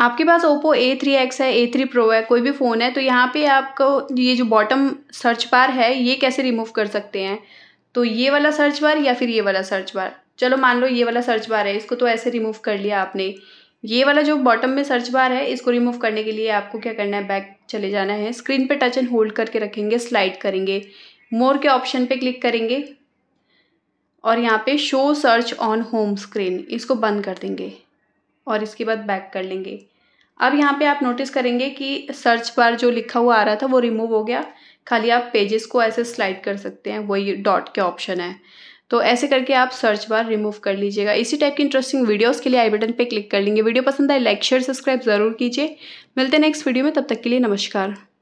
आपके पास Oppo A three X है ए थ्री प्रो है कोई भी फ़ोन है तो यहाँ पे आपको ये जो बॉटम सर्च बार है ये कैसे रिमूव कर सकते हैं तो ये वाला सर्च बार या फिर ये वाला सर्च बार चलो मान लो ये वाला सर्च बार है इसको तो ऐसे रिमूव कर लिया आपने ये वाला जो बॉटम में सर्च बार है इसको रिमूव करने के लिए आपको क्या करना है बैक चले जाना है स्क्रीन पर टच एंड होल्ड करके रखेंगे स्लाइड करेंगे मोर के ऑप्शन पर क्लिक करेंगे और यहाँ पे show search on home screen इसको बंद कर देंगे और इसके बाद बैक कर लेंगे अब यहाँ पे आप नोटिस करेंगे कि सर्च बार जो लिखा हुआ आ रहा था वो रिमूव हो गया खाली आप पेजेस को ऐसे स्लाइड कर सकते हैं वही डॉट के ऑप्शन है तो ऐसे करके आप सर्च बार रिमूव कर लीजिएगा इसी टाइप की इंटरेस्टिंग वीडियोस के लिए आई बटन पे क्लिक कर लेंगे वीडियो पसंद आए लाइक शेयर सब्सक्राइब ज़रूर कीजिए मिलते हैं नेक्स्ट वीडियो में तब तक के लिए नमस्कार